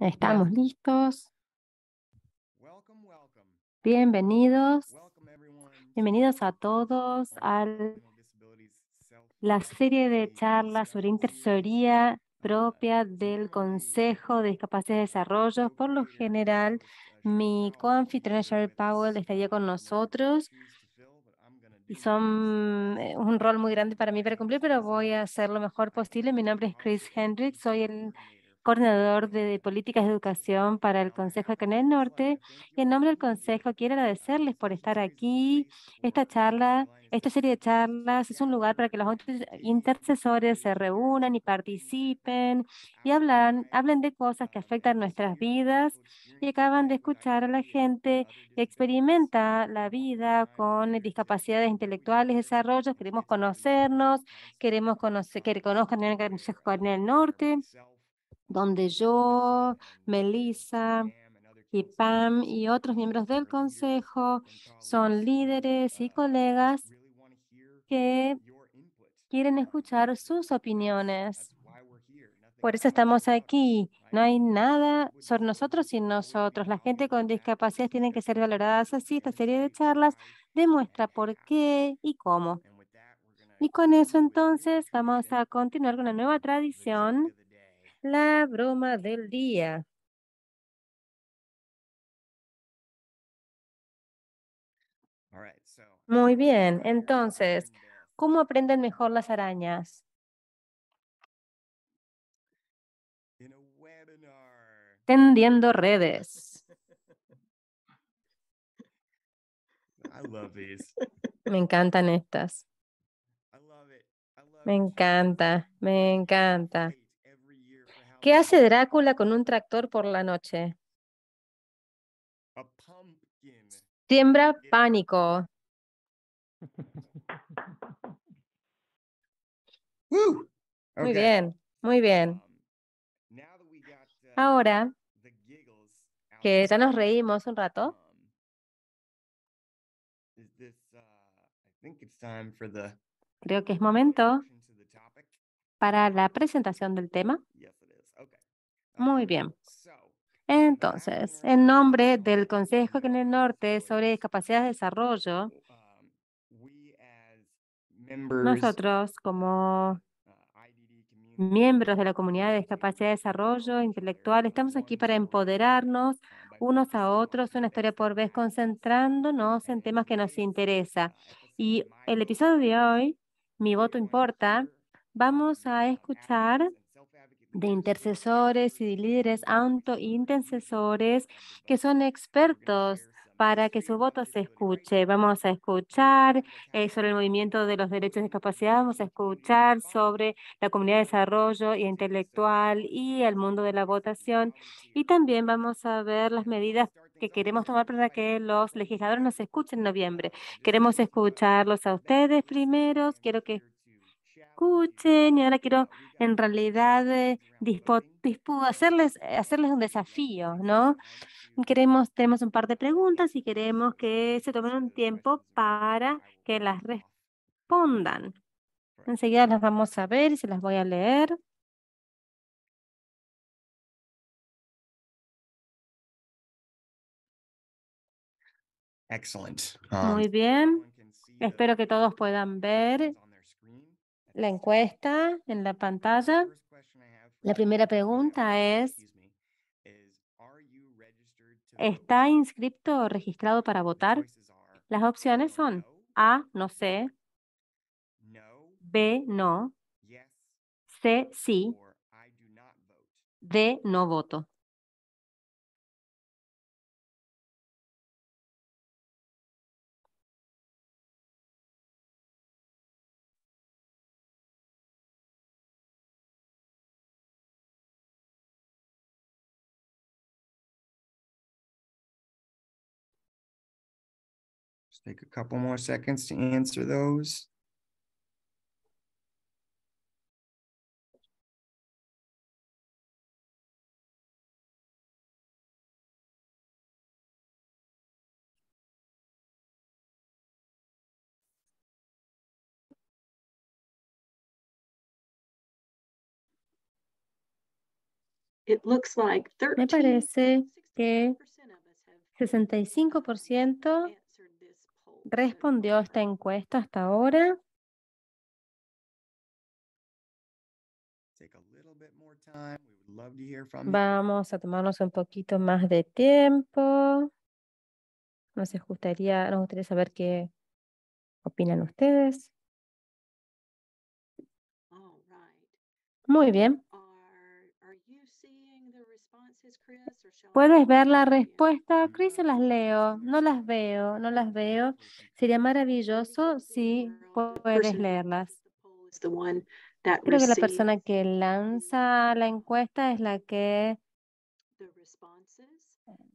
Estamos listos. Bienvenidos. Bienvenidos a todos a la serie de charlas sobre intercesoría propia del Consejo de Discapacidad de Desarrollo. Por lo general, mi coanfitriona Cheryl Powell estaría con nosotros y son mm, un rol muy grande para mí para cumplir, pero voy a hacer lo mejor posible. Mi nombre es Chris Hendricks, soy el coordinador de políticas de educación para el Consejo de Canal Norte. en nombre del Consejo quiero agradecerles por estar aquí. Esta charla, esta serie de charlas es un lugar para que los intercesores se reúnan y participen y hablan, hablen de cosas que afectan nuestras vidas y acaban de escuchar a la gente que experimenta la vida con discapacidades intelectuales, desarrollos. Queremos conocernos, queremos conocer, que reconozcan el Consejo del Norte donde yo, Melissa y Pam y otros miembros del Consejo son líderes y colegas que quieren escuchar sus opiniones. Por eso estamos aquí. No hay nada sobre nosotros y nosotros. La gente con discapacidad tiene que ser valorada así. Esta serie de charlas demuestra por qué y cómo. Y con eso entonces vamos a continuar con la nueva tradición la broma del día. Muy bien, entonces, ¿cómo aprenden mejor las arañas? Tendiendo redes. Me encantan estas. Me encanta, me encanta. ¿Qué hace Drácula con un tractor por la noche? Tiembra pánico. Muy bien, muy bien. Um, uh, Ahora que ya nos reímos un rato, um, uh, creo que es momento para la presentación del tema. Muy bien. Entonces, en nombre del Consejo en el Norte sobre Discapacidad de Desarrollo, um, nosotros como uh, miembros de la comunidad de discapacidad de desarrollo intelectual, estamos aquí para empoderarnos uh, unos a otros, una historia por vez, concentrándonos en temas que nos interesa. Uh, y el episodio de hoy, Mi voto importa, vamos a escuchar de intercesores y de líderes intercesores que son expertos para que su voto se escuche. Vamos a escuchar eh, sobre el movimiento de los derechos de discapacidad, vamos a escuchar sobre la comunidad de desarrollo y intelectual y el mundo de la votación. Y también vamos a ver las medidas que queremos tomar para que los legisladores nos escuchen en noviembre. Queremos escucharlos a ustedes primeros. Quiero que escuchen y ahora quiero en realidad eh, eh, hacerles, un desafío, ¿no? Queremos, tenemos un par de preguntas y queremos que se tomen un tiempo para que las respondan. Enseguida las vamos a ver y se las voy a leer. Excelente. Muy um, bien. Espero que todos puedan ver la encuesta en la pantalla. La primera pregunta es, ¿está inscrito o registrado para votar? Las opciones son A, no sé, B, no, C, sí, D, no voto. Take a couple more seconds to answer those. It looks like 13, Me parece que 65% respondió esta encuesta hasta ahora? Vamos a tomarnos un poquito más de tiempo. Nos gustaría, nos gustaría saber qué opinan ustedes. Muy bien. ¿Puedes ver la respuesta, Chris? las mm. leo. No las veo, no las veo. Sería maravilloso si puedes leerlas. Creo que la persona que lanza la encuesta es la que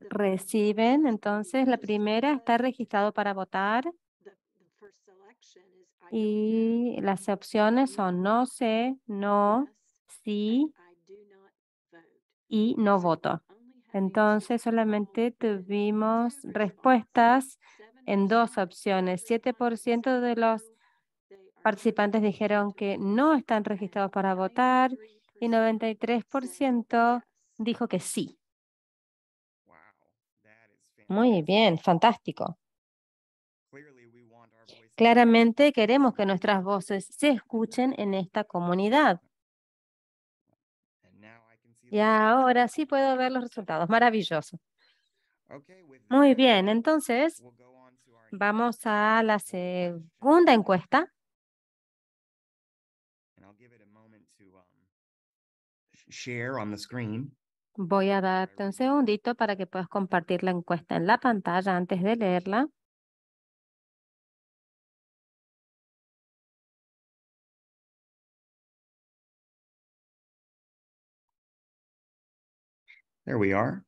reciben. Entonces, la primera está registrado para votar. Y las opciones son no sé, no, sí, y no voto. Entonces solamente tuvimos respuestas en dos opciones. 7% de los participantes dijeron que no están registrados para votar y 93% dijo que sí. Muy bien, fantástico. Claramente queremos que nuestras voces se escuchen en esta comunidad. Y ahora sí puedo ver los resultados. Maravilloso. Muy bien, entonces vamos a la segunda encuesta. Um, Voy a darte un segundito para que puedas compartir la encuesta en la pantalla antes de leerla.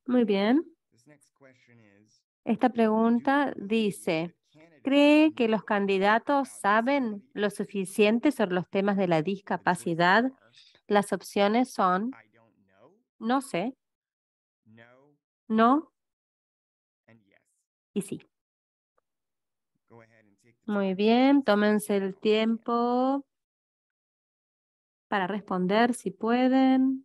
Muy bien. Esta pregunta dice, ¿cree que los candidatos saben lo suficiente sobre los temas de la discapacidad? Las opciones son, no sé, no y sí. Muy bien, tómense el tiempo para responder si pueden.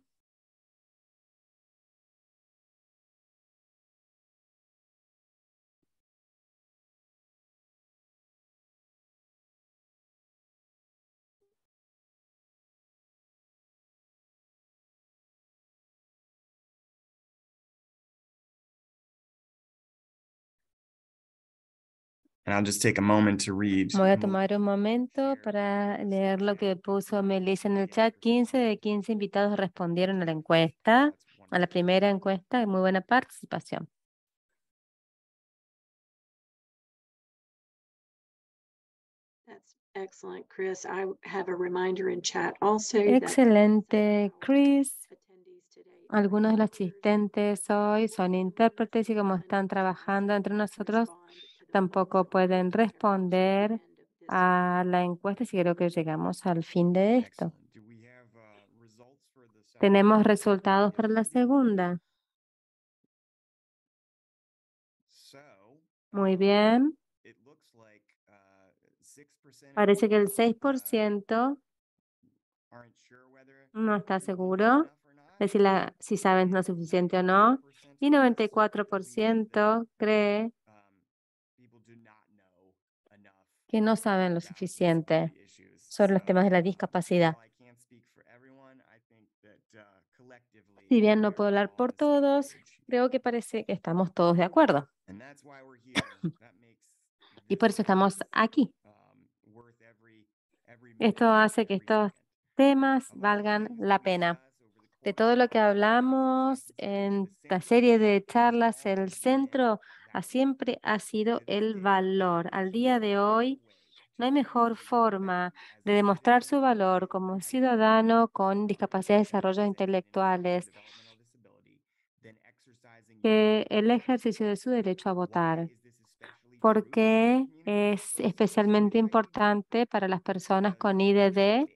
Voy a tomar un momento para leer lo que puso Melissa en el chat. 15 de 15 invitados respondieron a la encuesta, a la primera encuesta. Muy buena participación. Excelente, Chris. Algunos de los asistentes hoy son intérpretes y como están trabajando entre nosotros, tampoco pueden responder a la encuesta, si creo que llegamos al fin de esto. ¿Tenemos resultados para la segunda? Muy bien. Parece que el 6% no está seguro de si, la, si saben lo suficiente o no. Y 94% cree que no saben lo suficiente sobre los temas de la discapacidad. Uh, si bien no puedo hablar por todos, creo que parece que estamos todos de acuerdo. y por eso estamos aquí. Um, Esto hace que estos temas valgan la pena. De todo lo que hablamos en la serie de charlas, el centro siempre ha sido el valor. Al día de hoy no hay mejor forma de demostrar su valor como ciudadano con discapacidad de desarrollo intelectuales que el ejercicio de su derecho a votar. ¿Por qué es especialmente importante para las personas con IDD?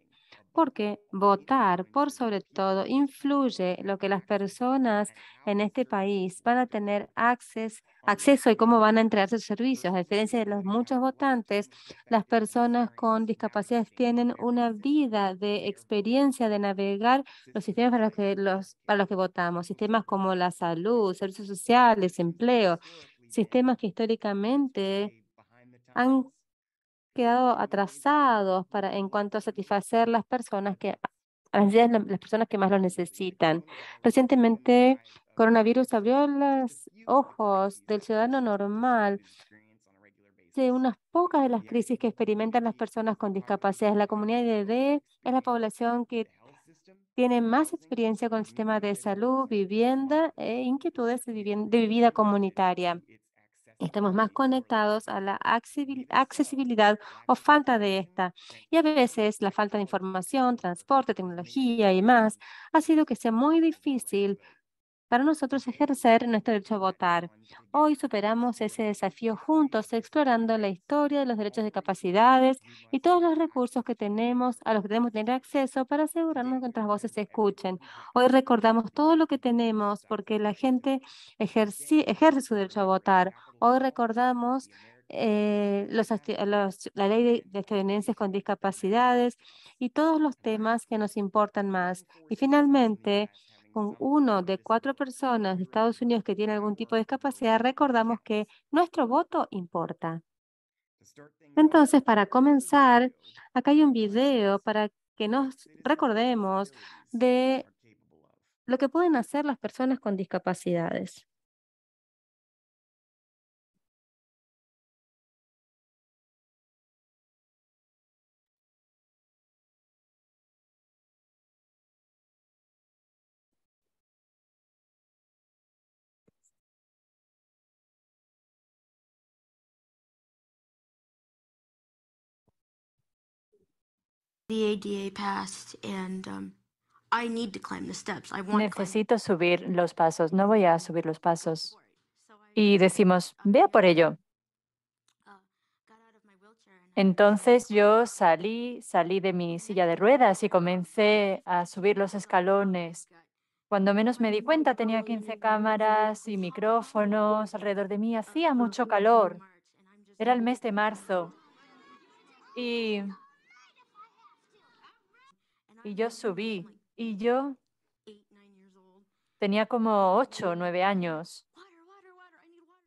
Porque votar, por sobre todo, influye lo que las personas en este país van a tener acceso acceso y cómo van a entregar sus servicios. A diferencia de los muchos votantes, las personas con discapacidades tienen una vida de experiencia de navegar los sistemas para los que, los, para los que votamos, sistemas como la salud, servicios sociales, empleo, sistemas que históricamente han quedado atrasados para en cuanto a satisfacer las personas que las las personas que más lo necesitan. Recientemente coronavirus abrió los ojos del ciudadano normal de unas pocas de las crisis que experimentan las personas con discapacidad. La comunidad IDD es la población que tiene más experiencia con el sistema de salud, vivienda e inquietudes de, de vida comunitaria. Estamos más conectados a la accesibilidad o falta de esta. Y a veces la falta de información, transporte, tecnología y más ha sido que sea muy difícil para nosotros ejercer nuestro derecho a votar. Hoy superamos ese desafío juntos, explorando la historia de los derechos de capacidades y todos los recursos que tenemos, a los que tenemos tener acceso para asegurarnos que nuestras voces se escuchen. Hoy recordamos todo lo que tenemos porque la gente ejerce, su derecho a votar. Hoy recordamos eh, la ley de, estadounidenses con discapacidades y todos los temas que nos importan más. Y finalmente, con uno de cuatro personas de Estados Unidos que tiene algún tipo de discapacidad, recordamos que nuestro voto importa. Entonces, para comenzar, acá hay un video para que nos recordemos de lo que pueden hacer las personas con discapacidades. Necesito subir los pasos. No voy a subir los pasos. Y decimos, vea por ello. Uh, Entonces yo salí, salí de mi silla de ruedas y comencé a subir los escalones. Cuando menos me di cuenta tenía 15 cámaras y micrófonos alrededor de mí. Uh, Hacía mucho calor. Era el mes de marzo. Y y yo subí y yo tenía como ocho o nueve años.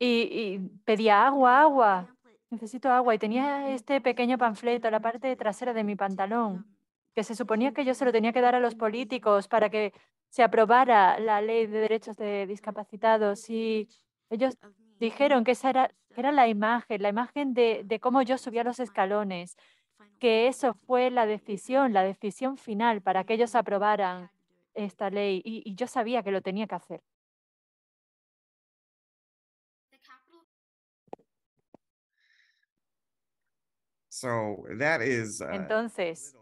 Y, pedía agua, agua, necesito agua. Y tenía este pequeño panfleto en la parte trasera de mi pantalón, que se suponía que yo se lo tenía que dar a los políticos para que se aprobara la ley de derechos de discapacitados. Y ellos dijeron que esa era, era la imagen, la imagen de, de cómo yo subía los escalones que eso fue la decisión, la decisión final para que ellos aprobaran esta ley y, yo sabía que lo tenía que hacer. Uh, Entonces,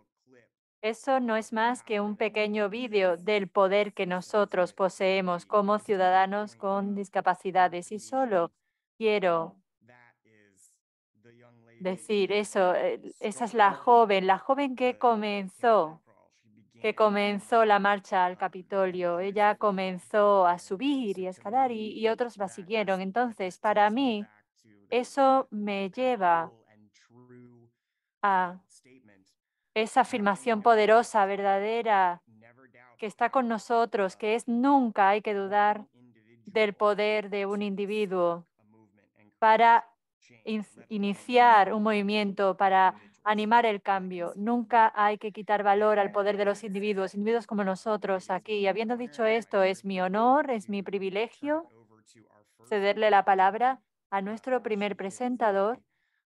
eso no es más que un pequeño vídeo del poder que nosotros poseemos como ciudadanos con discapacidades y solo quiero decir eso, eh, esa es la joven, la joven que comenzó, que comenzó la marcha al uh, Capitolio. Ella comenzó a subir y a escalar y, otros la siguieron. Entonces, para mí, eso me lleva a esa afirmación poderosa, verdadera, que está con nosotros, que es nunca hay que dudar del poder de un individuo para iniciar un movimiento para animar el cambio. Nunca hay que quitar valor al poder de los individuos, individuos como nosotros aquí. habiendo dicho esto, es mi honor, es mi privilegio cederle la palabra a nuestro primer presentador.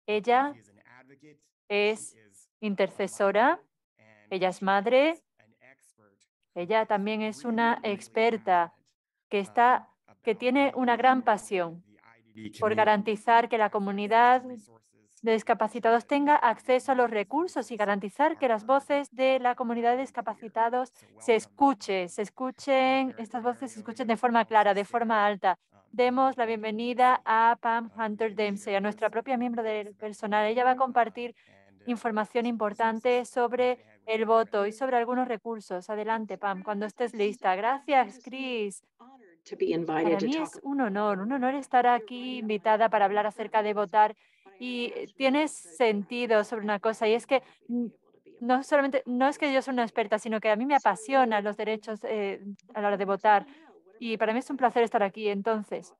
Ella es intercesora, ella es madre, ella también es una experta que está que tiene una gran pasión por garantizar que la comunidad de discapacitados tenga acceso a los recursos y garantizar que las voces de la comunidad de discapacitados se escuchen, se escuchen, estas voces se escuchen de forma clara, de forma alta. Demos la bienvenida a Pam Hunter Dempsey, a nuestra propia miembro del personal. Ella va a compartir información importante sobre el voto y sobre algunos recursos. Adelante, Pam, cuando estés lista. Gracias, Chris para mí es un honor, un honor estar aquí invitada para hablar acerca de votar. Y eh, tienes sentido sobre una cosa, y es que no solamente, no es que yo soy una experta, sino que a mí me apasionan los derechos eh, a la hora de votar. Y para mí es un placer estar aquí. Entonces,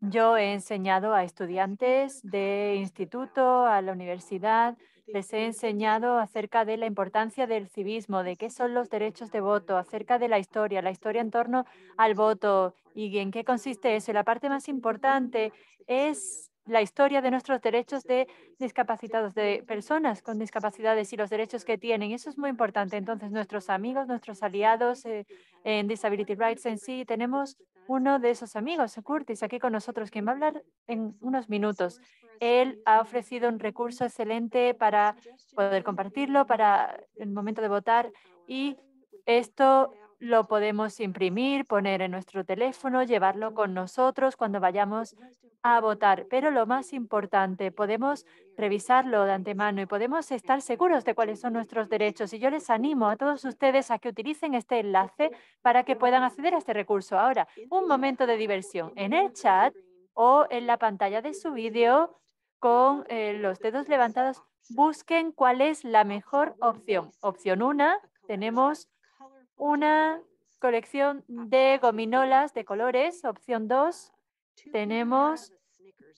yo he enseñado a estudiantes de instituto, a la universidad, les he enseñado acerca de la importancia del civismo, de qué son los derechos de voto, acerca de la historia, la historia en torno al voto y en qué consiste eso. Y la parte más importante es la historia de nuestros derechos de discapacitados, de personas con discapacidades y los derechos que tienen. Eso es muy importante. Entonces, nuestros amigos, nuestros aliados eh, en Disability Rights en sí, tenemos uno de esos amigos, Curtis, aquí con nosotros, quien va a hablar en unos minutos. Él ha ofrecido un recurso excelente para poder compartirlo para el momento de votar y esto lo podemos imprimir, poner en nuestro teléfono, llevarlo con nosotros cuando vayamos a votar. Pero lo más importante, podemos revisarlo de antemano y podemos estar seguros de cuáles son nuestros derechos. Y yo les animo a todos ustedes a que utilicen este enlace para que puedan acceder a este recurso. Ahora, un momento de diversión en el chat o en la pantalla de su vídeo con eh, los dedos levantados, busquen cuál es la mejor opción. Opción 1, tenemos una colección de gominolas de colores, opción 2. Tenemos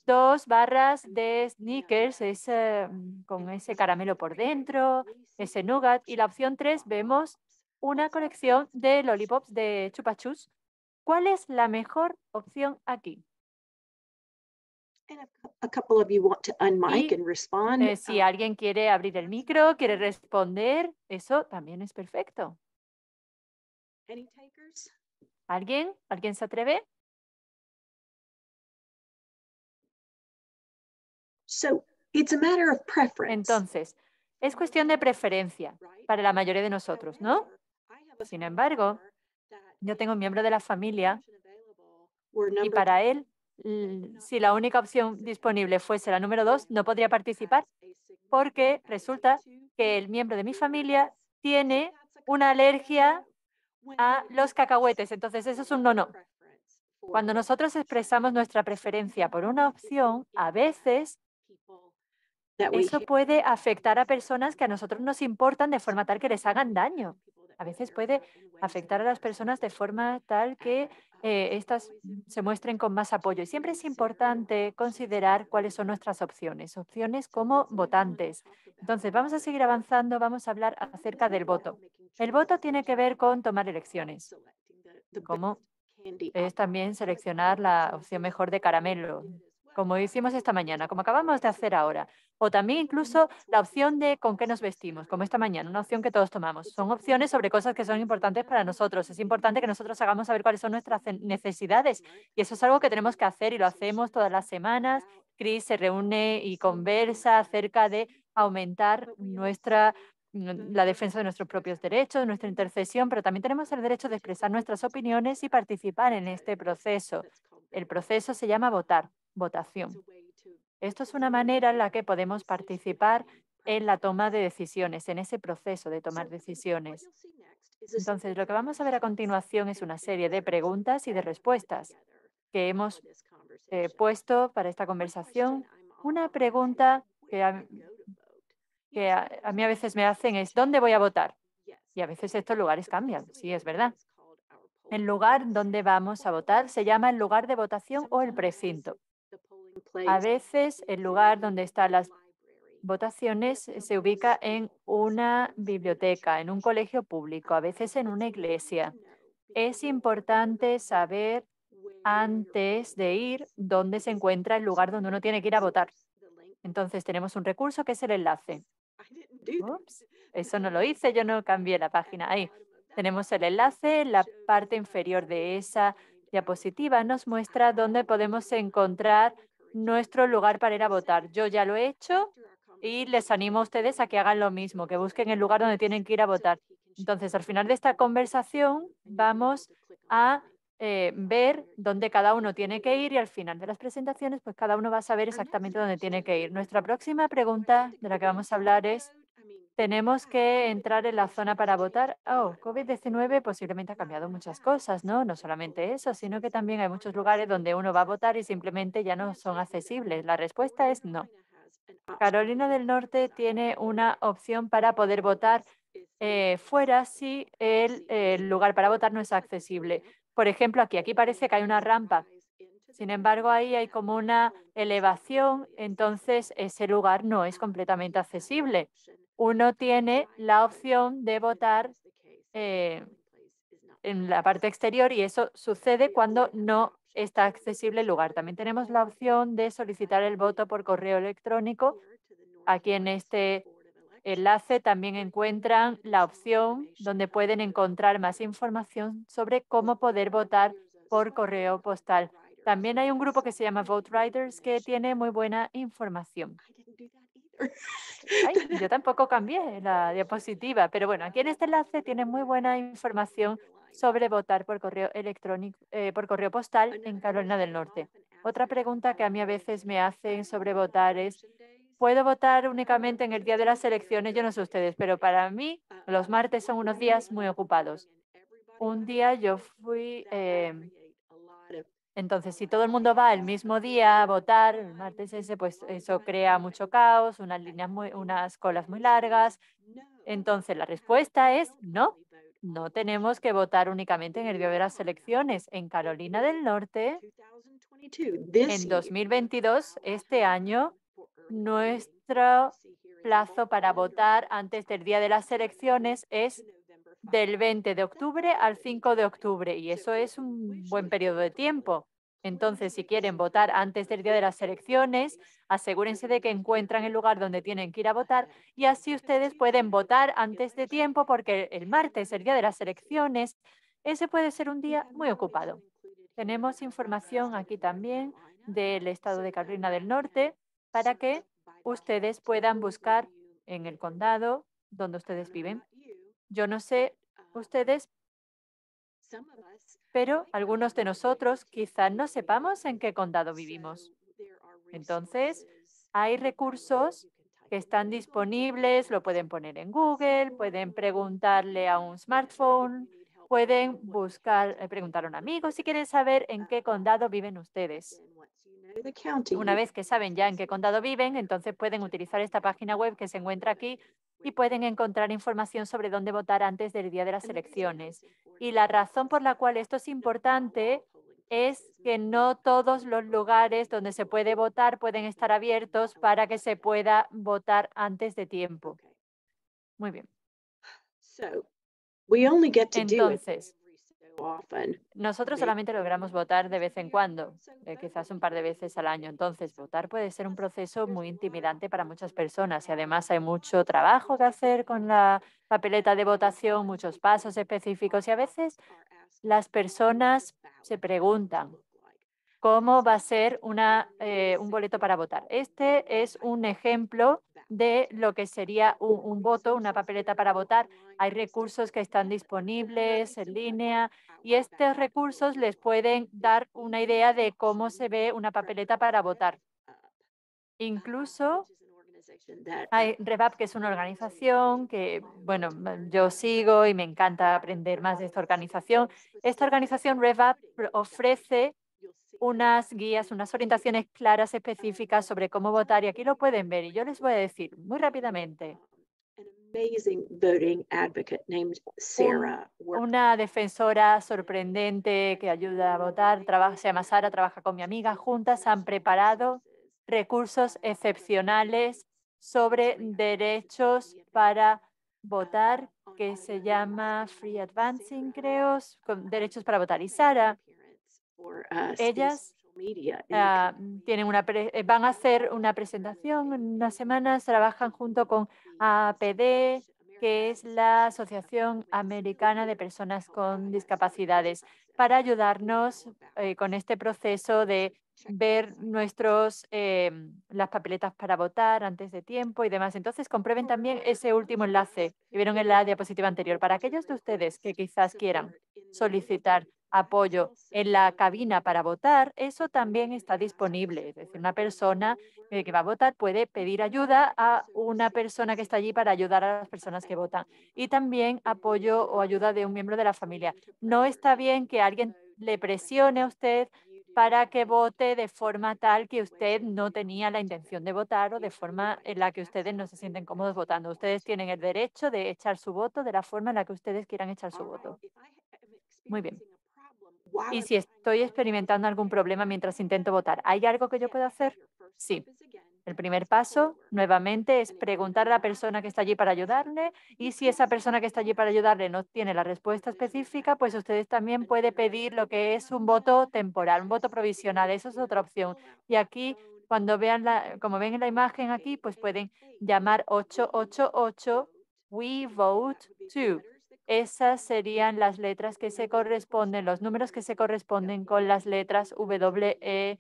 dos barras de sneakers mm, con ese caramelo por dentro, ese nougat. Y la opción 3 vemos una colección de lollipops de chupachus. ¿Cuál es la mejor opción aquí? si alguien quiere abrir el micro, quiere responder, eso también es perfecto. ¿Alguien? ¿Alguien se atreve? Entonces, es cuestión de preferencia para la mayoría de nosotros, ¿no? Sin embargo, yo tengo un miembro de la familia y para él, si la única opción disponible fuese la número dos, no podría participar porque resulta que el miembro de mi familia tiene una alergia a los cacahuetes. Entonces, eso es un no-no. Cuando nosotros expresamos nuestra preferencia por una opción, a veces eso puede afectar a personas que a nosotros nos importan de forma tal que les hagan daño a veces puede afectar a las personas de forma tal que eh, estas se muestren con más apoyo. Y siempre es importante considerar cuáles son nuestras opciones, opciones como votantes. Entonces, vamos a seguir avanzando, vamos a hablar acerca del voto. El voto tiene que ver con tomar elecciones, como es también seleccionar la opción mejor de caramelo, como hicimos esta mañana, como acabamos de hacer ahora o también incluso la opción de con qué nos vestimos, como esta mañana, una opción que todos tomamos. Son opciones sobre cosas que son importantes para nosotros. Es importante que nosotros hagamos saber cuáles son nuestras necesidades y eso es algo que tenemos que hacer y lo hacemos todas las semanas. Chris se reúne y conversa acerca de aumentar nuestra mm, la defensa de nuestros propios derechos, nuestra intercesión, pero también tenemos el derecho de expresar nuestras opiniones y participar en este proceso. El proceso se llama votar, votación. Esto es una manera en la que podemos participar en la toma de decisiones, en ese proceso de tomar decisiones. Entonces, lo que vamos a ver a continuación es una serie de preguntas y de respuestas que hemos eh, puesto para esta conversación. Una pregunta que, a mí a veces me hacen es, ¿dónde voy a votar? Y a veces estos lugares cambian, sí, es verdad. El lugar donde vamos a votar se llama el lugar de votación o el precinto. A veces el lugar donde están las votaciones eh, se ubica en una biblioteca, en un colegio público, a veces en una iglesia. Es importante saber antes de ir dónde se encuentra el lugar donde uno tiene que ir a votar. Entonces tenemos un recurso que es el enlace. eso no lo hice, yo no cambié la página. Ahí tenemos el enlace, la parte inferior de esa diapositiva nos muestra dónde podemos encontrar nuestro lugar para ir a votar. Yo ya lo he hecho y les animo a ustedes a que hagan lo mismo, que busquen el lugar donde tienen que ir a votar. Entonces, al final de esta conversación vamos a ver dónde cada uno tiene que ir y al final de las presentaciones, pues cada uno va a saber exactamente dónde tiene que ir. Nuestra próxima pregunta de la que vamos a hablar es tenemos que entrar en la zona para votar. Oh, COVID-19 posiblemente ha cambiado muchas cosas, ¿no? No solamente eso, sino que también hay muchos lugares donde uno va a votar y simplemente ya no son accesibles. La respuesta es no. Carolina del Norte tiene una opción para poder votar eh, fuera si el, el eh, lugar para votar no es accesible. Por ejemplo, aquí, aquí parece que hay una rampa. Sin embargo, ahí hay como una elevación, entonces ese lugar no es completamente accesible uno tiene la opción de votar eh, en la parte exterior y eso sucede cuando no está accesible el lugar. También tenemos la opción de solicitar el voto por correo electrónico. Aquí en este enlace también encuentran la opción donde pueden encontrar más información sobre cómo poder votar por correo postal. También hay un grupo que se llama Vote Riders que tiene muy buena información yo tampoco cambié la diapositiva, pero bueno, aquí en este enlace tiene muy buena información sobre votar por correo electrónico, eh, por correo postal en Carolina del Norte. Otra pregunta que a mí a veces me hacen sobre votar es, ¿puedo votar únicamente en el día de las elecciones? Yo no sé ustedes, pero para mí los martes son unos días muy ocupados. Un día yo fui eh, entonces, si todo el mundo va el mismo día a votar, el martes ese, pues eso crea mucho caos, unas líneas muy, unas colas muy largas. Entonces, la respuesta es no. No tenemos que votar únicamente en el día de las elecciones. En Carolina del Norte, en 2022, este año, nuestro plazo para votar antes del día de las elecciones es del 20 de octubre al 5 de octubre y eso es un buen periodo de tiempo. Entonces, si quieren votar antes del día de las elecciones, asegúrense de que encuentran el lugar donde tienen que ir a votar y así ustedes pueden votar antes de tiempo porque el martes, el día de las elecciones, ese puede ser un día muy ocupado. Tenemos información aquí también del estado de Carolina del Norte para que ustedes puedan buscar en el condado donde ustedes viven yo no sé ah. ustedes, pero algunos de nosotros quizás no sepamos en qué condado vivimos. Entonces, hay recursos que están disponibles, lo pueden poner en Google, pueden preguntarle a un smartphone, pueden buscar, eh, preguntar a un amigo si quieren saber en qué ah. condado viven ustedes. Una vez que saben ya en qué condado viven, entonces pueden utilizar esta página web que se encuentra aquí y pueden encontrar información sobre dónde votar antes del día de las elecciones. Y la razón por la cual esto es importante es que no todos los lugares donde se puede votar pueden estar abiertos para que se pueda votar antes de tiempo. Muy bien. Entonces, nosotros solamente logramos votar de vez en cuando, eh, quizás un par de veces al año. Entonces, votar puede ser un proceso muy intimidante para muchas personas y además hay mucho trabajo que hacer con la papeleta de votación, muchos pasos específicos y a veces las personas se preguntan cómo va a ser una, eh, un boleto para votar. Este es un ejemplo de lo que sería un, voto, una papeleta para votar. Hay recursos que están disponibles en línea y estos recursos les pueden dar una idea de cómo se ve una papeleta para votar. Incluso hay Revap, que es una organización que, bueno, yo sigo y me encanta aprender más de esta organización. Esta organización Revap ofrece unas guías, unas orientaciones claras, específicas sobre cómo votar y aquí lo pueden ver y yo les voy a decir muy rápidamente. Una defensora sorprendente que ayuda a votar, trabaja, se llama Sara, trabaja con mi amiga. Juntas han preparado recursos excepcionales sobre derechos para votar, que se llama Free Advancing, creo, con derechos para votar. Y Sara Ah, Ellas ah, mm, tienen una eh, van a hacer una presentación en unas semanas, trabajan junto con APD, que es la Asociación Americana de Personas con Discapacidades, para ayudarnos eh, con este proceso de ver nuestros, em, las papeletas para votar antes de tiempo y demás. Entonces, comprueben también ese último enlace que vieron en la diapositiva anterior. Para aquellos de ustedes que quizás quieran solicitar apoyo en la cabina para votar, eso también está disponible. Es decir, una persona eh, que va a votar puede pedir ayuda a una persona que está allí para ayudar a las personas que votan. Y también apoyo o ayuda de un miembro de la familia. No está bien que alguien le presione a usted para que vote de forma tal que usted no tenía la intención de votar o de forma en la que ustedes no se sienten cómodos votando. Ustedes tienen el derecho de echar su voto de la forma en la que ustedes quieran echar su voto. Muy bien y si estoy experimentando algún problema mientras intento votar, ¿hay algo que yo pueda hacer? Sí. El primer paso, nuevamente, es preguntar a la persona que está allí para ayudarle y si esa persona que está allí para ayudarle no tiene la respuesta específica, pues ustedes también pueden pedir lo que es un voto temporal, un voto provisional. Esa es otra opción. Y aquí, cuando vean la, como ven en la imagen aquí, pues pueden llamar 888 We Vote 2 esas serían las letras que se corresponden, los números que se corresponden con las letras W, E,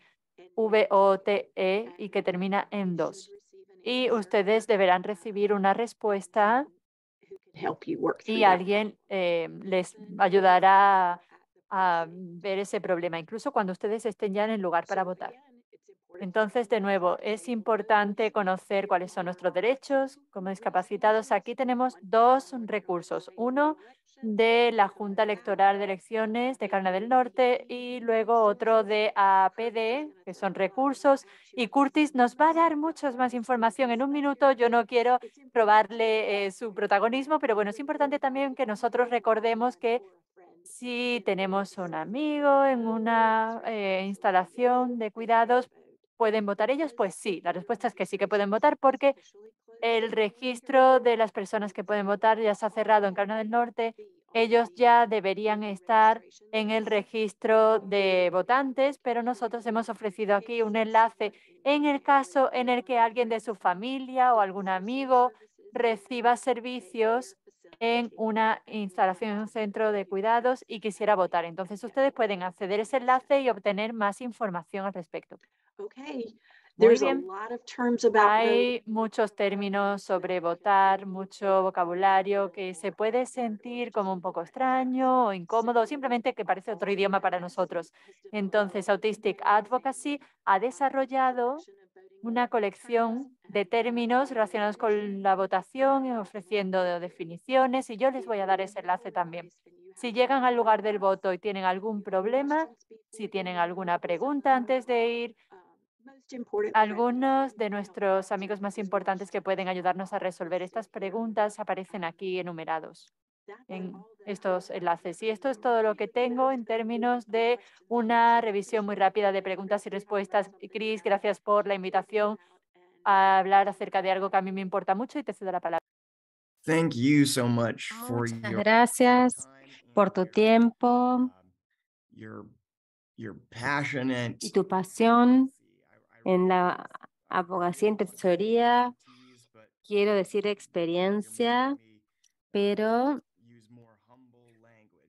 V, O, T, E y que termina en dos. Y ustedes deberán recibir una respuesta y alguien eh, les ayudará a ver ese problema, incluso cuando ustedes estén ya en el lugar para votar. Entonces, de nuevo, es importante conocer cuáles son nuestros derechos como discapacitados. Aquí tenemos dos recursos. Uno de la Junta Electoral de Elecciones de Carolina del Norte y luego otro de APD, que son recursos. Y Curtis nos va a dar mucha más información en un minuto. Yo no quiero probarle eh, su protagonismo, pero bueno, es importante también que nosotros recordemos que si tenemos un amigo en una eh, instalación de cuidados, ¿Pueden votar ellos? Pues sí, la respuesta es que sí que pueden votar porque el registro de las personas que pueden votar ya se ha cerrado en Carolina del Norte. Ellos ya deberían estar en el registro de votantes, pero nosotros hemos ofrecido aquí un enlace en el caso en el que alguien de su familia o algún amigo reciba servicios en una instalación, en un centro de cuidados y quisiera votar. Entonces ustedes pueden acceder a ese enlace y obtener más información al respecto okay. Hay muchos términos sobre votar, mucho vocabulario que se puede sentir como un poco extraño o incómodo, simplemente que parece otro idioma para nosotros. Entonces, Autistic Advocacy ha desarrollado una colección de términos relacionados con la votación, ofreciendo definiciones, y yo les voy a dar ese enlace también. Si llegan al lugar del voto y tienen algún problema, si tienen alguna pregunta antes de ir, algunos de nuestros amigos más importantes que pueden ayudarnos a resolver estas preguntas aparecen aquí enumerados en estos enlaces. Y esto es todo lo que tengo en términos de una revisión muy rápida de preguntas y respuestas. Chris, gracias por la invitación a hablar acerca de algo que a mí me importa mucho y te cedo la palabra. Thank you so much ah, for Muchas gracias por tu tiempo um, y tu pasión en la abogacía en tesorería, quiero decir experiencia, pero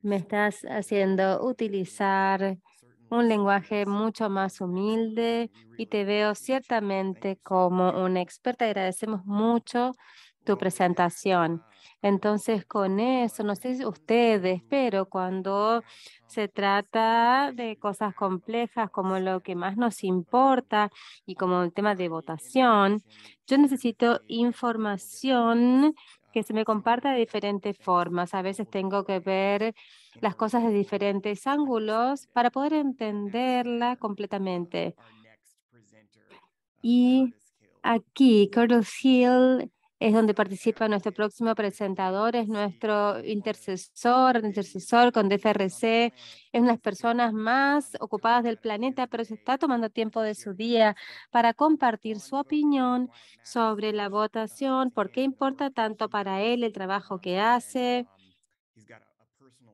me estás haciendo utilizar un lenguaje mucho más humilde y te veo ciertamente como una experta. Agradecemos mucho tu presentación. Entonces, con eso, no sé si ustedes, pero cuando se trata de cosas complejas como lo que más nos importa y como el tema de votación, yo necesito información que se me comparta de diferentes formas. A veces tengo que ver las cosas de diferentes ángulos para poder entenderla completamente. Y aquí, Curtis Hill es donde participa nuestro próximo presentador, es nuestro intercesor, intercesor con DCRC. es las personas más ocupadas del planeta, pero se está tomando tiempo de su día para compartir su opinión sobre la votación, por qué importa tanto para él el trabajo que hace.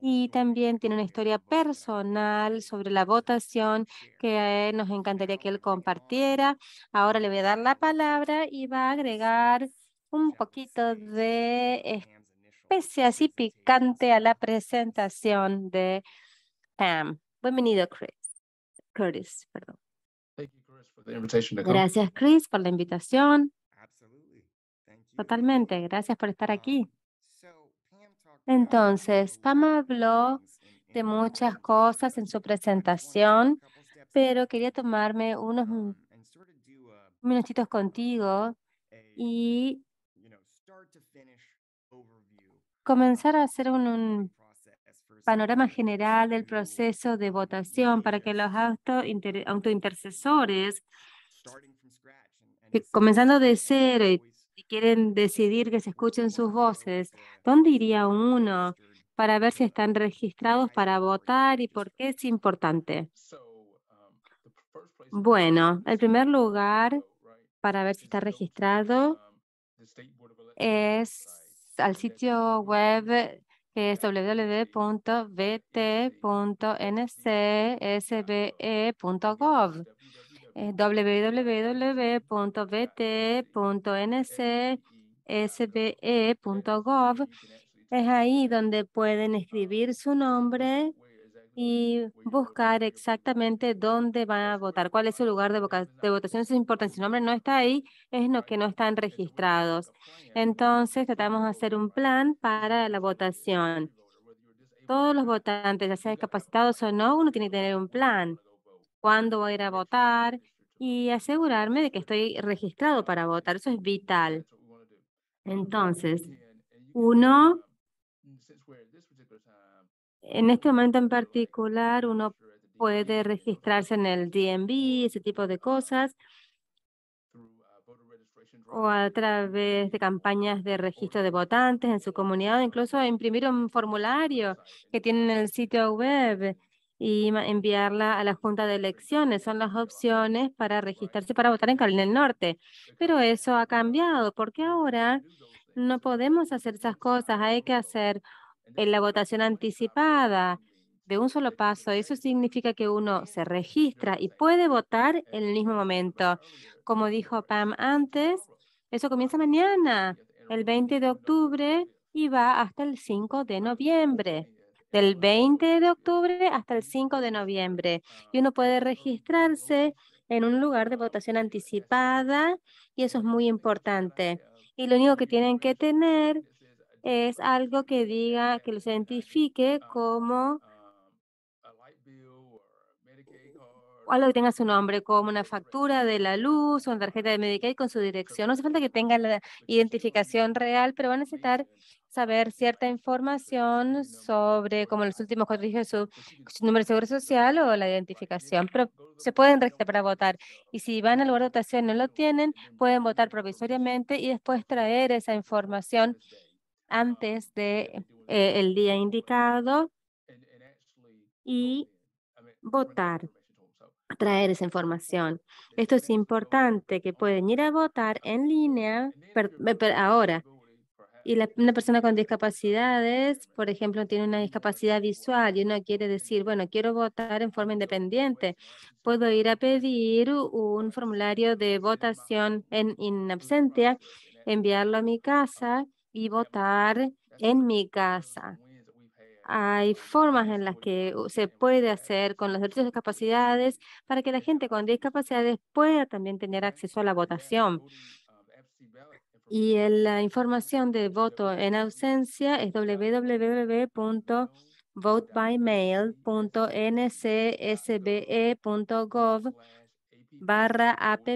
Y también tiene una historia personal sobre la votación que eh, nos encantaría que él compartiera. Ahora le voy a dar la palabra y va a agregar un poquito de especie así picante a la presentación de Pam. Bienvenido, Chris. Curtis, perdón. Gracias, Chris, por la invitación. Totalmente, gracias por estar um, aquí. Entonces, Pam habló de muchas cosas en su presentación, pero quería tomarme unos um, minutitos contigo y comenzar a hacer un, panorama general del proceso de votación para que los autointercesores, comenzando de cero y, y quieren decidir que se escuchen sus voces, ¿dónde iría uno para ver si están registrados para votar y por qué es importante? Um, bueno, el primer lugar para ver si está registrado um, es al sitio web que es www.vt.ncsbe.gov eh, www.vt.ncsbe.gov es ahí donde pueden escribir su nombre y buscar exactamente dónde van a votar, cuál es su lugar de, votación. Eso es importante. Si el nombre no está ahí, es lo que no están registrados. Entonces, tratamos de hacer un plan para la votación. Todos los votantes, ya sea discapacitados o no, uno tiene que tener un plan. ¿Cuándo voy a ir a votar? Y asegurarme de que estoy registrado para votar. Eso es vital. Entonces, uno en este momento en particular, uno puede registrarse en el DMV, ese tipo de cosas, o a través de campañas de registro de votantes en su comunidad, incluso imprimir un formulario que tienen en el sitio web y enviarla a la Junta de Elecciones. Son las opciones para registrarse para votar en Carolina del Norte. Pero eso ha cambiado porque ahora no podemos hacer esas cosas. Hay que hacer en la votación anticipada de un solo paso. Eso significa que uno se registra y puede votar en el mismo momento. Como dijo Pam antes, eso comienza mañana, el 20 de octubre, y va hasta el 5 de noviembre. Del 20 de octubre hasta el 5 de noviembre. Y uno puede registrarse en un lugar de votación anticipada y eso es muy importante. Y lo único que tienen que tener es algo que diga, que los identifique como algo que tenga su nombre, como una factura de la luz o una tarjeta de Medicaid con su dirección. No hace falta que tenga la identificación real, pero van a necesitar saber cierta información sobre como los últimos cuatro su, número de seguro social o la identificación. Pero se pueden registrar para votar. Y si van al lugar de votación y no lo tienen, pueden votar provisoriamente y después traer esa información antes de, eh, el día indicado y votar, traer esa información. Esto es importante, que pueden ir a votar en línea eh, ahora. Y una persona con discapacidades, por ejemplo, tiene una discapacidad visual y uno quiere decir, bueno, quiero votar en forma independiente. Puedo ir a pedir un formulario de votación en, in absentia, enviarlo a mi casa y votar en mi casa. Hay formas en las que se puede hacer con los derechos de capacidades para que la gente con discapacidades pueda también tener acceso a la votación. Y la información de voto en ausencia es www.votebymail.ncsbe.gov barra app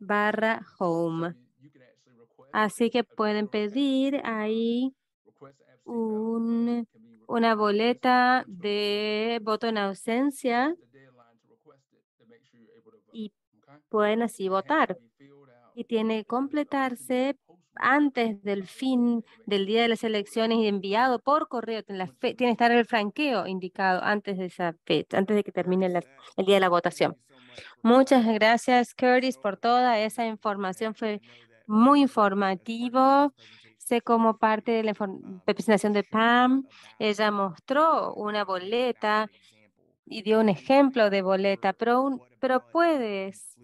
barra home. Así que pueden pedir ahí una boleta de voto en ausencia y pueden así votar. Y tiene que completarse antes del fin del día de las elecciones y enviado por correo. tiene que estar el franqueo indicado antes de esa fecha, antes de que termine el día de la votación. Muchas gracias, Curtis, por toda esa información. Fue muy informativo. Sé como parte de la presentación de Pam, ella mostró una boleta y dio un ejemplo de boleta, pero, puedes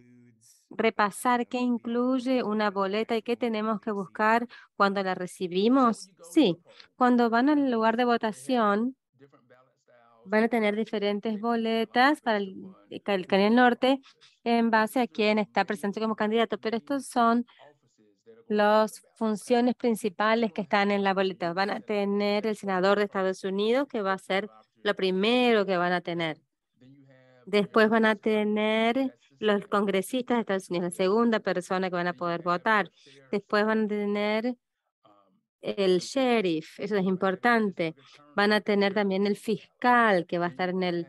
repasar qué incluye una boleta y qué tenemos que buscar cuando la recibimos? Sí, cuando van al lugar de votación, van a tener diferentes boletas para el, canal Norte en base a quién está presente como candidato, pero estos son las funciones principales que están en la boleta. Van a tener el senador de Estados Unidos, que va a ser lo primero que van a tener. Después van a tener los congresistas de Estados Unidos, la segunda persona que van a poder votar. Después van a tener el sheriff, eso es importante. Van a tener también el fiscal que va a estar en, el,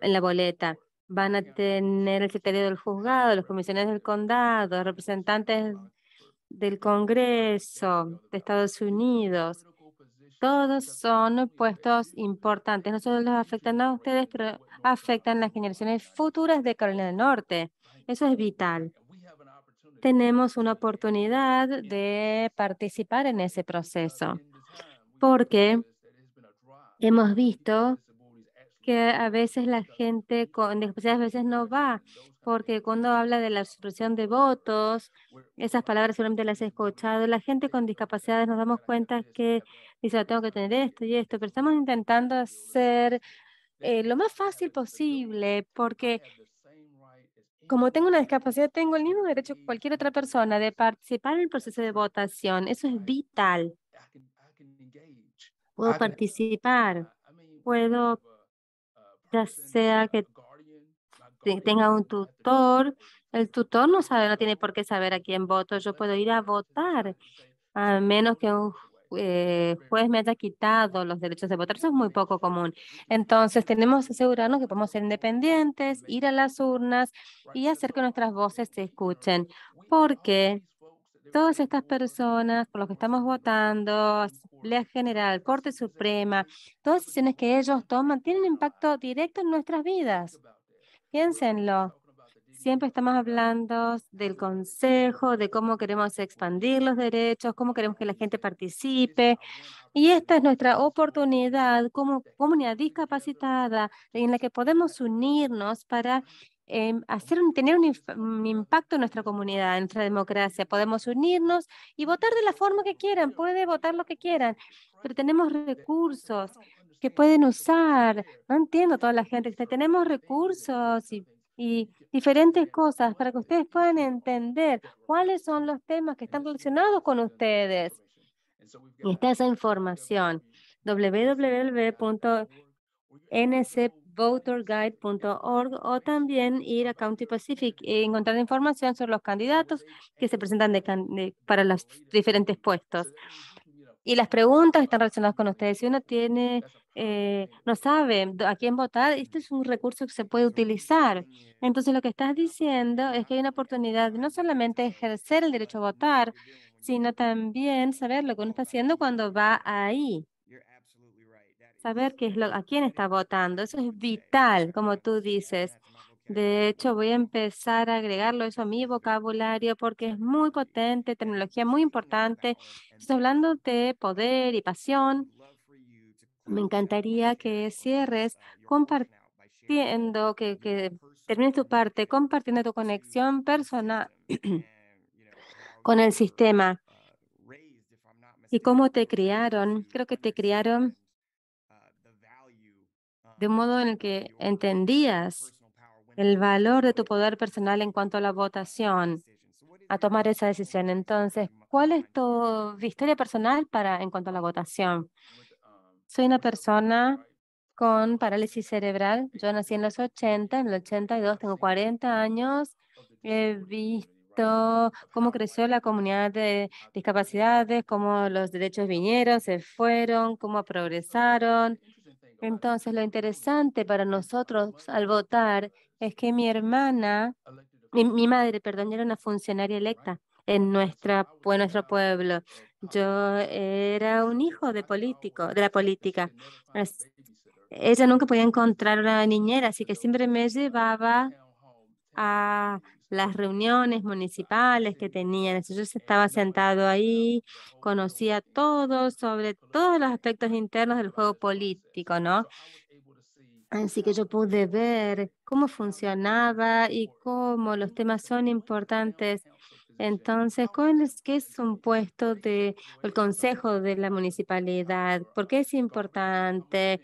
en la boleta. Van a tener el secretario del juzgado, los comisiones del condado, representantes del Congreso de Estados Unidos, todos son puestos importantes. No solo los afectan a ustedes, pero afectan a las generaciones futuras de Carolina del Norte. Eso es vital. Tenemos una oportunidad de participar en ese proceso porque hemos visto que a veces la gente con discapacidad a veces no va, porque cuando habla de la supresión de votos, esas palabras seguramente las he escuchado, la gente con discapacidades nos damos cuenta que dice, ah, tengo que tener esto y esto, pero estamos intentando hacer eh, lo más fácil posible, porque como tengo una discapacidad, tengo el mismo derecho que cualquier otra persona de participar en el proceso de votación. Eso es vital. Puedo participar, puedo ya sea que tenga un tutor. El tutor no sabe, no tiene por qué saber a quién voto. Yo puedo ir a votar, a menos que un eh, juez me haya quitado los derechos de votar. Eso es muy poco común. Entonces, tenemos que asegurarnos que podemos ser independientes, ir a las urnas y hacer que nuestras voces se escuchen, porque todas estas personas por los que estamos votando, Asamblea General, Corte Suprema, todas las decisiones que ellos toman tienen impacto directo en nuestras vidas. Piénsenlo. Siempre estamos hablando del consejo, de cómo queremos expandir los derechos, cómo queremos que la gente participe. Y esta es nuestra oportunidad como comunidad discapacitada en la que podemos unirnos para Em, hacer, tener un, impacto en nuestra comunidad, en nuestra democracia. Podemos unirnos y votar de la forma que quieran, puede votar lo que quieran, pero tenemos recursos que pueden usar. No entiendo toda la gente, tenemos recursos y, diferentes cosas para que ustedes puedan entender cuáles son los temas que están relacionados con ustedes. Y está esa información www.ncp voterguide.org o también ir a County Pacific e encontrar información sobre los candidatos que se presentan para los diferentes puestos. Y las preguntas están relacionadas con ustedes. Si uno tiene, eh, no sabe a quién votar, este es un recurso que se puede utilizar. Entonces, lo que estás diciendo es que hay una oportunidad no solamente ejercer el derecho a votar, sino también saber lo que uno está haciendo cuando va ahí saber qué es lo, a quién está votando. Eso es vital, como tú dices. De hecho, voy a empezar a agregarlo eso a mi vocabulario porque es muy potente, tecnología muy importante. Estoy hablando de poder y pasión. Me encantaría que cierres compartiendo, que, que termines tu parte compartiendo tu conexión personal con el sistema y cómo te criaron. Creo que te criaron de un modo en el que entendías el valor de tu poder personal en cuanto a la votación, a tomar esa decisión. Entonces, ¿cuál es tu historia personal para en cuanto a la votación? Soy una persona con parálisis cerebral. Yo nací en los 80, en el 82 tengo 40 años. He visto cómo creció la comunidad de discapacidades, cómo los derechos vinieron, se fueron, cómo progresaron, entonces, lo interesante para nosotros al votar es que mi hermana, mi, madre, perdón, era una funcionaria electa en nuestra, en nuestro pueblo. Yo era un hijo de político, de la política. Ella nunca podía encontrar una niñera, así que siempre me llevaba a las reuniones municipales que tenían. Yo estaba sentado ahí, conocía todo sobre todos los aspectos internos del juego político, ¿no? Así que yo pude ver cómo funcionaba y cómo los temas son importantes. Entonces, ¿cuál es, ¿qué es un puesto del consejo de la municipalidad? ¿Por qué es importante?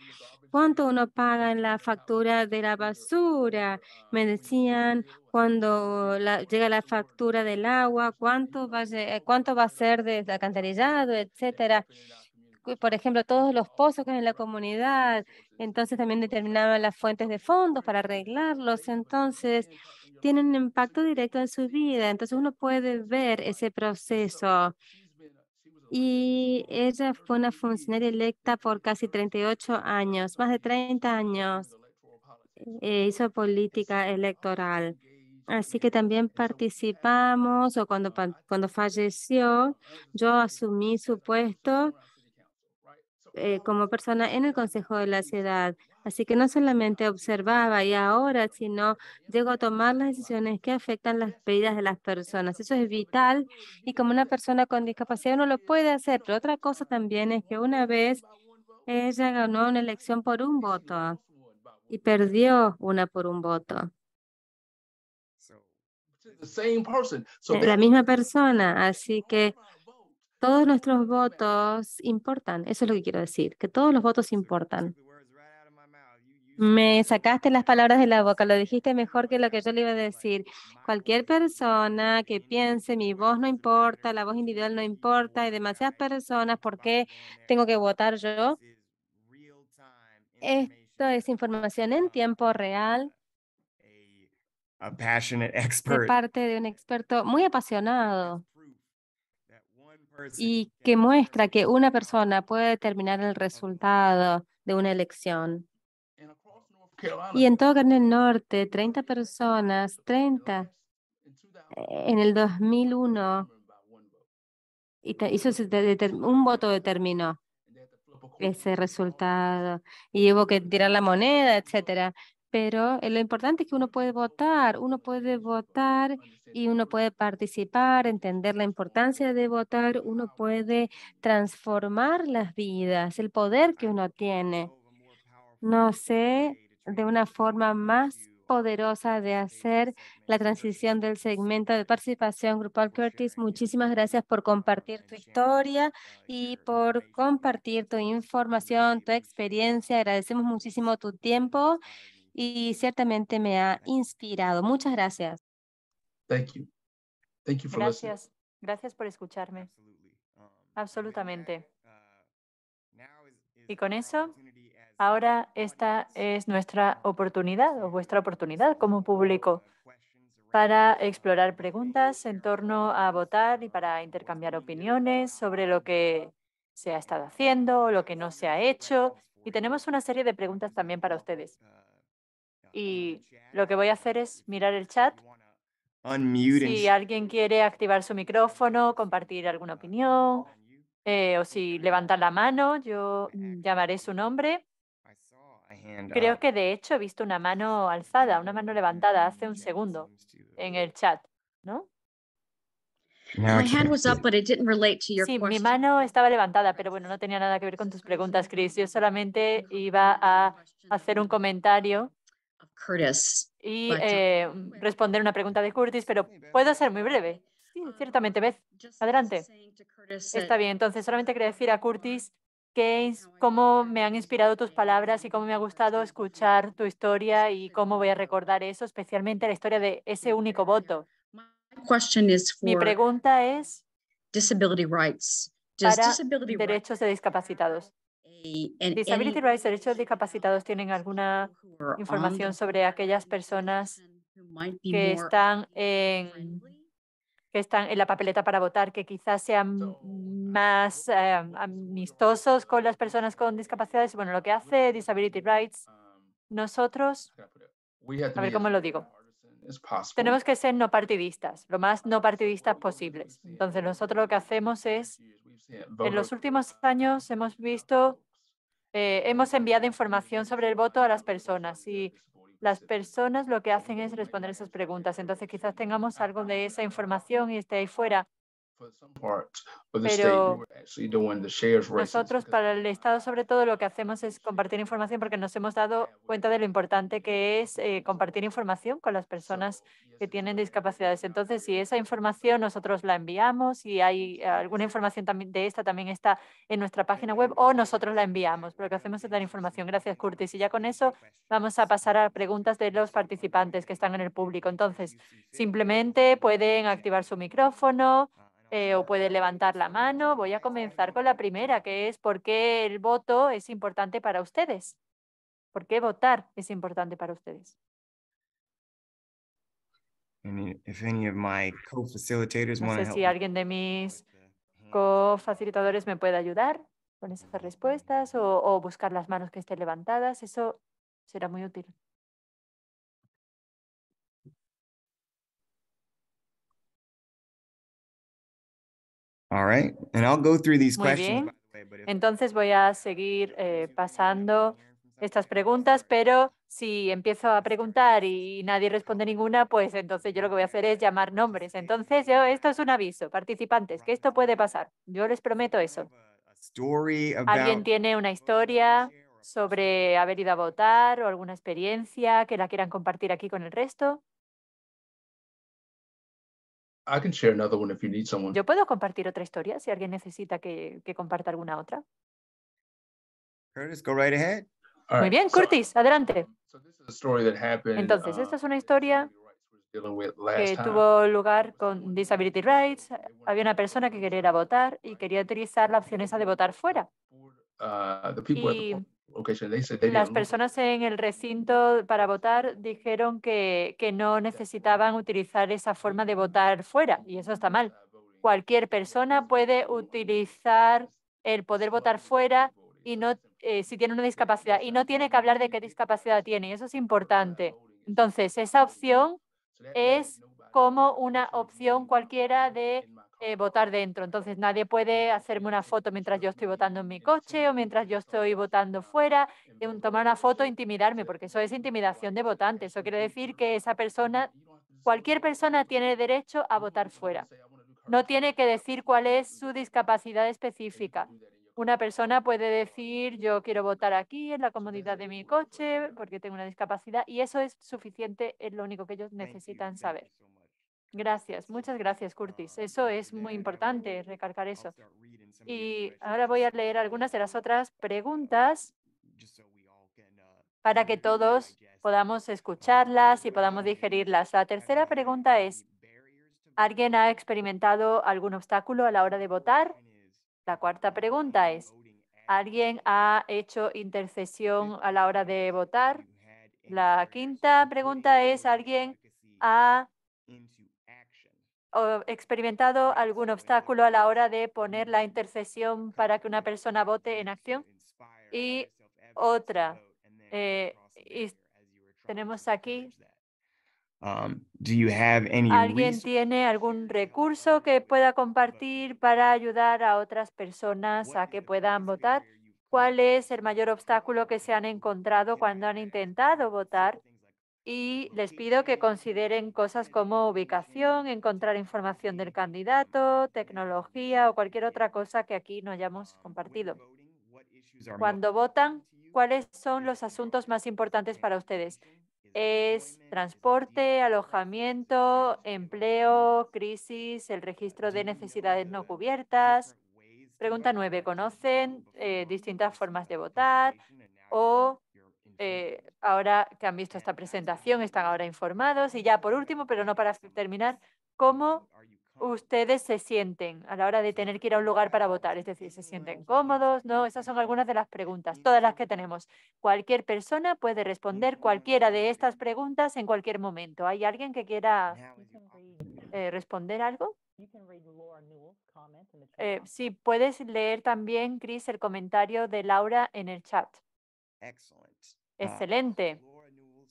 ¿Cuánto uno paga en la factura de la basura? Me decían, cuando llega la factura del agua, ¿cuánto va, a, cuánto va a ser de alcantarillado, etcétera? Por ejemplo, todos los pozos que hay en la comunidad. Entonces también determinaban las fuentes de fondos para arreglarlos. Entonces, tienen un impacto directo en su vida. Entonces, uno puede ver ese proceso y ella fue una funcionaria electa por casi 38 años, más de 30 años. e hizo política electoral. Así que también participamos o cuando, cuando falleció, yo asumí su puesto eh, como persona en el Consejo de la Ciudad. Así que no solamente observaba y ahora, sino llego a tomar las decisiones que afectan las vidas de las personas. Eso es vital y como una persona con discapacidad no lo puede hacer. Pero otra cosa también es que una vez ella ganó una elección por un voto y perdió una por un voto. La misma persona, así que todos nuestros votos importan. Eso es lo que quiero decir, que todos los votos importan. Me sacaste las palabras de la boca, lo dijiste mejor que lo que yo le iba a decir. Cualquier persona que piense, mi voz no importa, la voz individual no importa, hay demasiadas personas, ¿por qué tengo que votar yo? Esto es información en tiempo real parte de un experto muy apasionado y que muestra que una persona puede determinar el resultado de una elección. Y en todo el norte, 30 personas, 30. Eh, en el 2001, y un voto determinó ese resultado. Y hubo que tirar la moneda, etcétera. Pero eh, lo importante es que uno puede votar, uno puede votar y uno puede participar, entender la importancia de votar, uno puede transformar las vidas, el poder que uno tiene. No sé de una forma más poderosa de hacer la transición del segmento de participación grupal Curtis. Muchísimas gracias por compartir tu historia y por compartir tu información, tu experiencia. Agradecemos muchísimo tu tiempo y ciertamente me ha inspirado. Muchas gracias. Thank you. Thank you for gracias. Gracias por escucharme. Absolutamente. Y con eso Ahora esta es nuestra oportunidad o vuestra oportunidad como público para explorar preguntas en torno a votar y para intercambiar opiniones sobre lo que se ha estado haciendo, lo que no se ha hecho. Y tenemos una serie de preguntas también para ustedes. Y lo que voy a hacer es mirar el chat. Si alguien quiere activar su micrófono, compartir alguna opinión, eh, o si levantar la mano, yo llamaré su nombre Creo que de hecho he visto una mano alzada, una mano levantada hace un segundo en el chat, ¿no? Sí, mi mano estaba levantada, pero bueno, no tenía nada que ver con tus preguntas, Chris. Yo solamente iba a hacer un comentario y eh, responder una pregunta de Curtis, pero puedo ser muy breve. Sí, um, ciertamente, Beth. Adelante. Está bien, entonces solamente quería decir a Curtis cómo me han inspirado tus palabras y cómo me ha gustado escuchar tu historia y cómo voy a recordar eso, especialmente la historia de ese único voto. Mi pregunta es para derechos de discapacitados. Disability Rights, derechos de discapacitados, ¿tienen alguna información sobre aquellas personas que están en que están en la papeleta para votar, que quizás sean más em, amistosos con las personas con discapacidades. Bueno, lo que hace Disability Rights, nosotros, uh, a ver cómo lo digo, tenemos que ser no partidistas, lo más no partidistas posibles. Entonces, nosotros lo que hacemos es, en los últimos años hemos visto eh, hemos enviado información sobre el voto a las personas y las personas lo que hacen es responder esas preguntas. Entonces, quizás tengamos algo de esa información y esté ahí fuera nosotros para el Estado sobre todo lo que hacemos es compartir información porque nos hemos dado cuenta de lo importante que es eh, compartir información con las personas que tienen discapacidades. Entonces, si esa información nosotros la enviamos y hay eh, alguna información también de esta también está en nuestra página web o nosotros la enviamos. Pero lo que hacemos es dar información. Gracias, Curtis. Y ya con eso vamos a pasar a preguntas de los participantes que están en el público. Entonces, simplemente pueden activar su micrófono eh, o puede levantar la mano. Voy a comenzar con la primera, que es por qué el voto es importante para ustedes. ¿Por qué votar es importante para ustedes? no sé si alguien de mis hmm. co-facilitadores me puede ayudar con esas respuestas o buscar las manos que estén levantadas. Eso será muy útil. Entonces voy a seguir eh, pasando estas preguntas, pero si empiezo a preguntar y nadie responde ninguna, pues entonces yo lo que voy a hacer es llamar nombres. Entonces, yo, esto es un aviso, participantes, que esto puede pasar. Yo les prometo eso. ¿Alguien tiene una historia sobre haber ido a votar o alguna experiencia que la quieran compartir aquí con el resto? Yo puedo compartir otra historia si alguien necesita que, que comparta alguna otra. go right ahead. Muy bien, Curtis, adelante. Entonces, esta es um, una historia que tuvo lugar con Disability Rights. Había una persona que quería votar y quería utilizar la opción esa de votar fuera. Uh, y las personas en el recinto para votar dijeron que, que no necesitaban utilizar esa forma de votar fuera y eso está mal. Cualquier persona puede utilizar el poder votar fuera y no eh, si tiene una discapacidad y no tiene que hablar de qué discapacidad tiene y eso es importante. Entonces, esa opción es como una opción cualquiera de votar eh, dentro. Entonces nadie puede hacerme una foto mientras yo estoy votando en mi coche o mientras yo estoy votando fuera, eh, tomar una foto, e intimidarme, porque eso es intimidación de votantes. Eso quiere decir que esa persona, cualquier persona tiene derecho a votar fuera. No tiene que decir cuál es su discapacidad específica. Una persona puede decir, yo quiero votar aquí, en la comodidad de mi coche, porque tengo una discapacidad, y eso es suficiente, es lo único que ellos necesitan saber. Gracias, muchas gracias, Curtis. Ah, eso es muy importante, recargar eso. Y ahora voy a leer algunas de las otras preguntas uh, para que todos podamos escucharlas y podamos digerirlas. La tercera pregunta es, ¿alguien ha experimentado algún obstáculo a la hora de votar? La cuarta pregunta es, ¿alguien ha hecho intercesión a la hora de votar? La quinta pregunta es, ¿alguien ha experimentado algún obstáculo a la hora de poner la intercesión para que una persona vote en acción? Y otra, eh, tenemos aquí. Um, ¿Alguien tiene algún recurso que pueda compartir para ayudar a otras personas a que puedan votar? ¿Cuál es el mayor obstáculo que se han encontrado cuando han intentado votar? y les pido que consideren cosas como ubicación, encontrar información del candidato, tecnología o cualquier otra cosa que aquí no hayamos compartido. Cuando votan, ¿cuáles son los asuntos más importantes para ustedes? Es transporte, alojamiento, empleo, crisis, el registro de necesidades no cubiertas. Pregunta nueve, ¿Conocen eh, distintas formas de votar o eh, ahora que han visto esta presentación, están ahora informados. Y ya por último, pero no para terminar, ¿cómo ustedes se sienten a la hora de tener que ir a un lugar para votar? Es decir, ¿se sienten cómodos? No, esas son algunas de las preguntas, todas las que tenemos. Cualquier persona puede responder cualquiera de estas preguntas en cualquier momento. ¿Hay alguien que quiera eh, responder algo? Eh, sí, puedes leer también, Chris, el comentario de Laura en el chat. Ah. Excelente.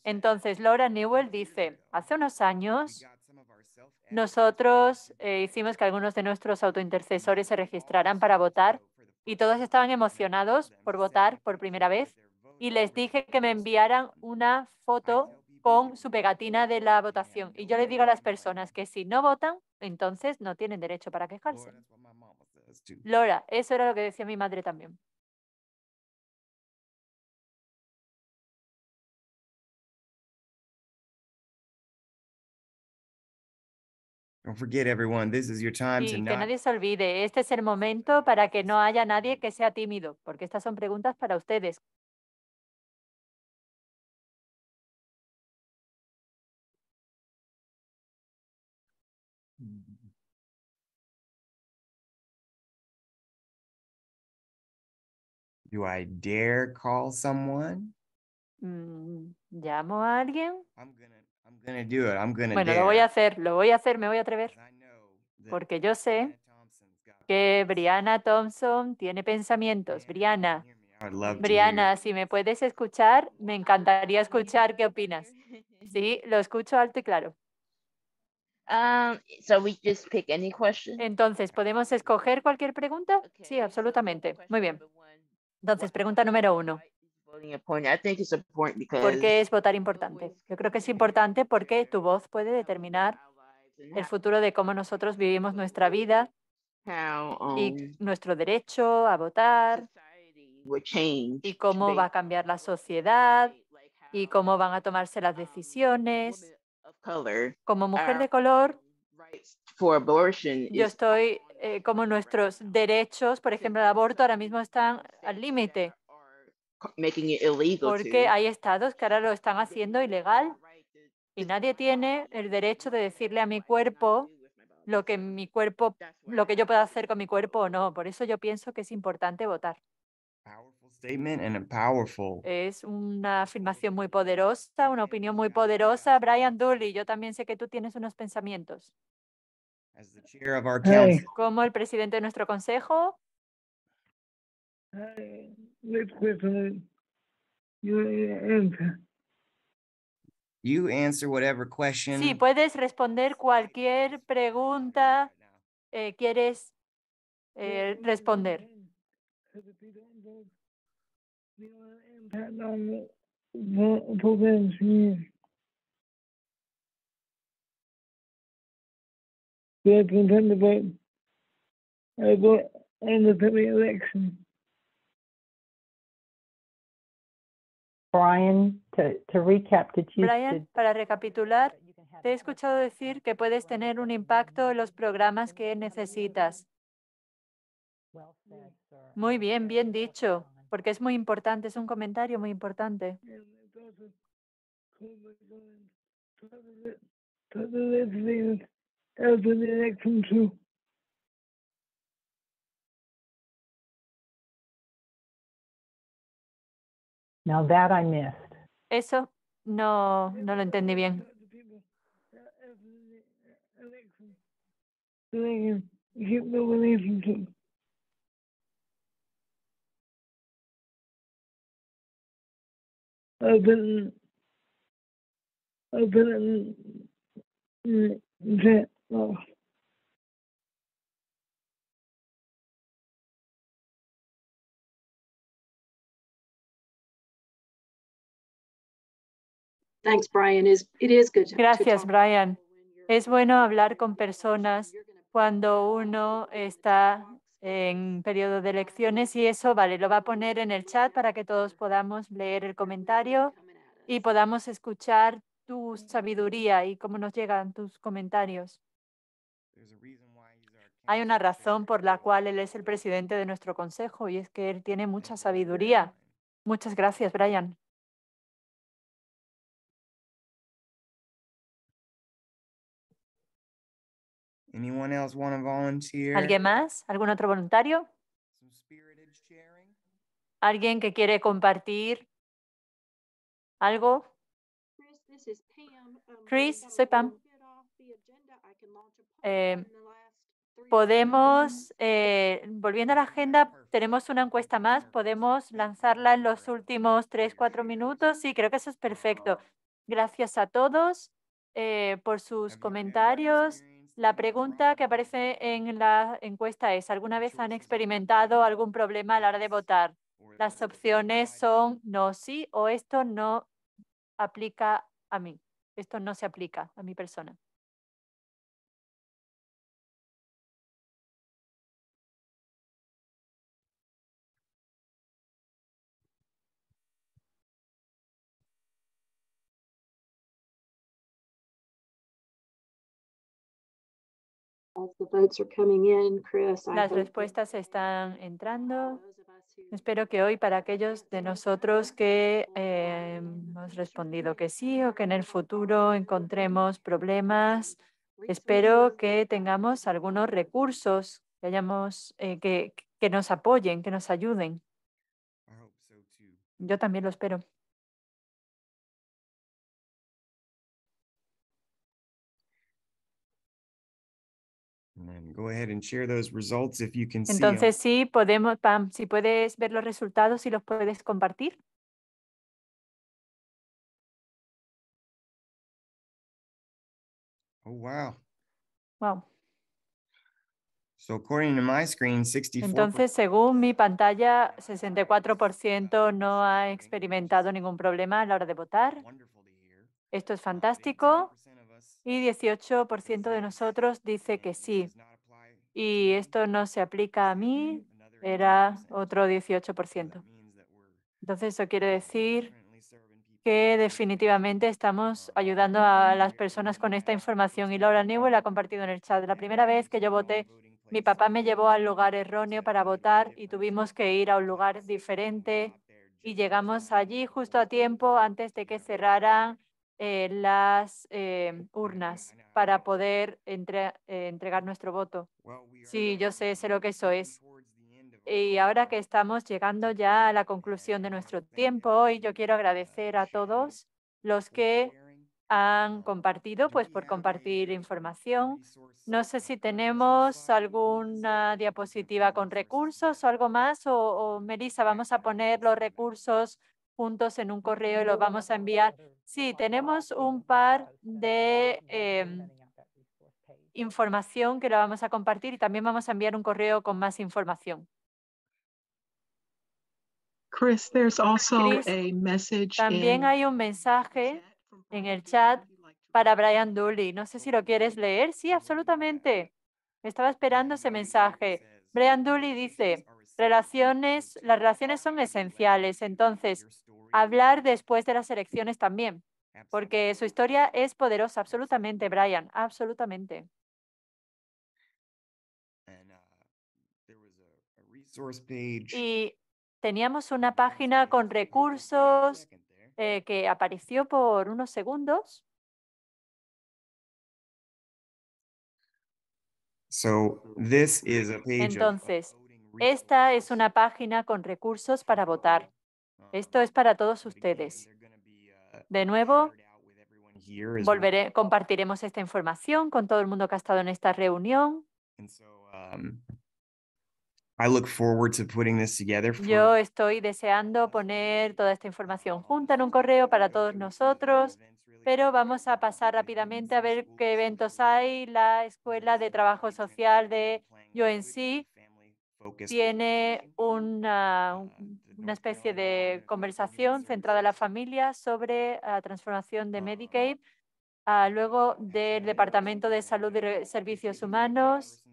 Entonces, Laura Newell dice, hace unos años nosotros eh, hicimos que algunos de nuestros autointercesores se registraran para votar y todos estaban emocionados por votar por primera vez y les dije que me enviaran una foto con su pegatina de la votación. Y yo le digo a las personas que si no votan, entonces no tienen derecho para quejarse. Laura, eso era lo que decía mi madre también. Don't forget everyone, this is your time y to que not... nadie se olvide, este es el momento para que no haya nadie que sea tímido, porque estas son preguntas para ustedes. Do I dare call someone? Mm, ¿Llamo a alguien? I'm gonna Bueno, lo voy a hacer, lo voy a hacer, me voy a atrever. Porque yo sé que Brianna Thompson tiene pensamientos. Brianna, Brianna, si me puedes escuchar, me encantaría escuchar qué opinas. Sí, lo escucho alto y claro. Um, Entonces, ¿podemos escoger cualquier pregunta? Sí, absolutamente. Muy bien. Entonces, pregunta número uno. ¿Por qué es votar importante? Yo creo que es importante porque tu voz puede determinar el futuro de cómo nosotros vivimos nuestra vida y um, nuestro derecho a votar y cómo va a cambiar la sociedad y cómo van a tomarse las um, decisiones. Como mujer de color, yo estoy eh, como nuestros derechos, por ejemplo, el aborto ahora mismo están al límite porque hay estados que ahora lo están haciendo ilegal y nadie tiene el derecho de decirle a mi cuerpo lo que mi cuerpo, lo que yo pueda hacer con mi cuerpo o no. Por eso yo pienso que es importante votar. Es una afirmación muy poderosa, una opinión muy poderosa. Brian Dooley, yo también sé que tú tienes unos pensamientos. Como el presidente de nuestro consejo you answer. whatever question. Sí, puedes responder cualquier pregunta eh, quieres eh, responder. Brian, para recapitular, te he escuchado decir que puedes tener un impacto en los programas que necesitas. Muy bien, bien dicho, porque es muy importante, es un comentario muy importante. Now that I missed. Eso no, no lo entendí bien. oh. Gracias, Brian. Es bueno hablar con personas cuando uno está en periodo de elecciones y eso, vale, lo va a poner en el chat para que todos podamos leer el comentario y podamos escuchar tu sabiduría y cómo nos llegan tus comentarios. Hay una razón por la cual él es el presidente de nuestro consejo y es que él tiene mucha sabiduría. Muchas gracias, Brian. ¿Alguien más? ¿Algún otro voluntario? ¿Alguien que quiere compartir algo? Chris, um, soy Pam. Eh, podemos, eh, volviendo a la agenda, tenemos una encuesta más, podemos lanzarla en los últimos tres, cuatro minutos. Sí, creo que eso es perfecto. Gracias a todos eh, por sus comentarios. La pregunta que aparece en la encuesta es, ¿alguna vez han experimentado algún problema a la hora de votar? Las opciones son no, sí o esto no aplica a mí. Esto no se aplica a mi persona. Las respuestas están entrando. Espero que hoy para aquellos de nosotros que eh, hemos respondido que sí o que en el um, futuro encontremos problemas, espero que tengamos algunos recursos que, hayamos, eh, que, que nos apoyen, que nos ayuden. Yo también lo espero. Entonces sí podemos, Pam, si puedes ver los resultados y los puedes compartir. Oh wow. Wow. Entonces, según mi pantalla, 64% no ha experimentado ningún problema a la hora de votar. Esto es fantástico. Y 18% de nosotros dice que sí, y esto no se aplica a mí, era otro 18%. Entonces, eso quiere decir que definitivamente estamos ayudando a las personas con esta información. Y Laura Newell ha compartido en el chat. La primera vez que yo voté, mi papá me llevó al lugar erróneo para votar y tuvimos que ir a un lugar diferente. Y llegamos allí justo a tiempo antes de que cerraran eh, las em, urnas para poder eh, entregar nuestro voto. Sí, yo sé, sé lo que eso es. Y ahora que estamos llegando ya a la conclusión de nuestro tiempo hoy, yo quiero uh, agradecer a todos los que han compartido, pues por compartir información. No sé si uh, tenemos alguna diapositiva con recursos o algo más, o, o Melissa, vamos a poner los recursos juntos en un correo y lo vamos a enviar. Sí, tenemos un par de em, información que lo vamos a compartir y también vamos a enviar un correo con más información. Chris, también hay un mensaje en el chat para Brian Dooley. No sé si lo quieres leer. Sí, absolutamente. Estaba esperando ese mensaje. Brian Dooley dice, Relaciones, las relaciones son esenciales, entonces hablar después de las elecciones también, porque su historia es poderosa, absolutamente, Brian, absolutamente. Uh, y teníamos una página con recursos eh, que apareció por unos segundos. Entonces, esta es una página con recursos para votar. Esto es para todos ustedes. De nuevo, compartiremos esta información con todo el mundo que ha estado en esta reunión. Um, yo estoy deseando poner toda esta información junta en un correo para todos nosotros, pero vamos a pasar rápidamente a ver qué eventos hay. La Escuela de Trabajo Social de UNC tiene una, ah, especie de conversación centrada en la familia sobre la ah, transformación de ah. Medicaid, luego del Departamento de Salud y Servicios Humanos.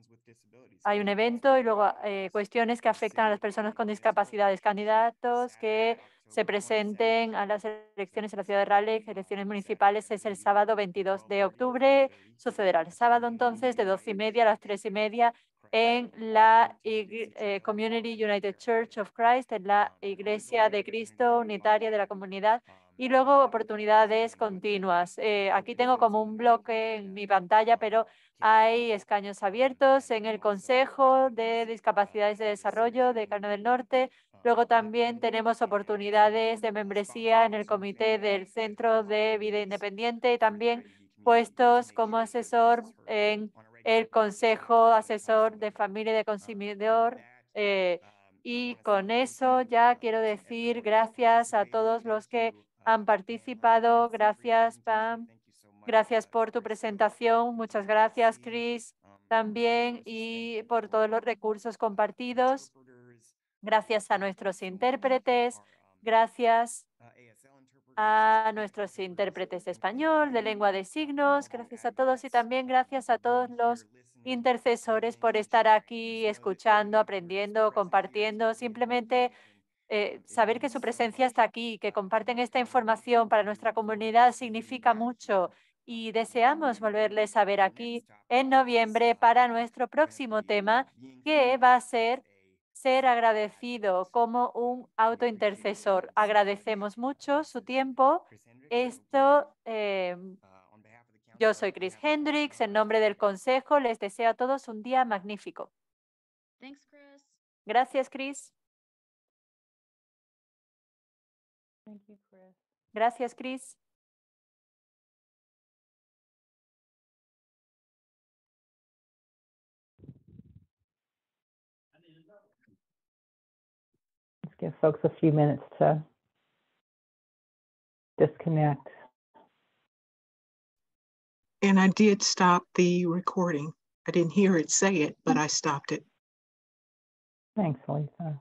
Hay un evento y luego eh, cuestiones que afectan a las personas con discapacidades, candidatos que se presenten a las elecciones en la ciudad de Raleigh, elecciones municipales, es el sábado 22 de octubre, sucederá el sábado entonces de 12 y media a las 3 y media en la eh, Community United Church of Christ, en la Iglesia de Cristo Unitaria de la Comunidad, y luego oportunidades continuas. Eh, aquí tengo como un bloque en mi pantalla, pero hay escaños abiertos en el Consejo de Discapacidades de Desarrollo de Cano del Norte. Luego también tenemos oportunidades de membresía en el Comité del Centro de Vida Independiente y también puestos como asesor en el Consejo Asesor de Familia y de um, Consumidor. Um, eh, um, y con eso ya quiero decir gracias a todos los que han participado. Gracias, Pam. Gracias por tu presentación. Muchas gracias, Chris, también, y por todos los recursos compartidos. Gracias a nuestros intérpretes. Gracias uh, a nuestros intérpretes de español, de lengua de signos. Gracias a todos y también gracias a todos los intercesores por estar aquí escuchando, aprendiendo, compartiendo. Simplemente eh, saber que su presencia está aquí, que comparten esta información para nuestra comunidad significa mucho y deseamos volverles a ver aquí en noviembre para nuestro próximo tema, que va a ser ser agradecido como un autointercesor. Agradecemos mucho su tiempo. Esto, em, yo soy Chris Hendricks, en nombre del Consejo les deseo a todos un día magnífico. Gracias, Chris. Gracias, Chris. give folks a few minutes to disconnect. And I did stop the recording. I didn't hear it say it, but I stopped it. Thanks, Lisa.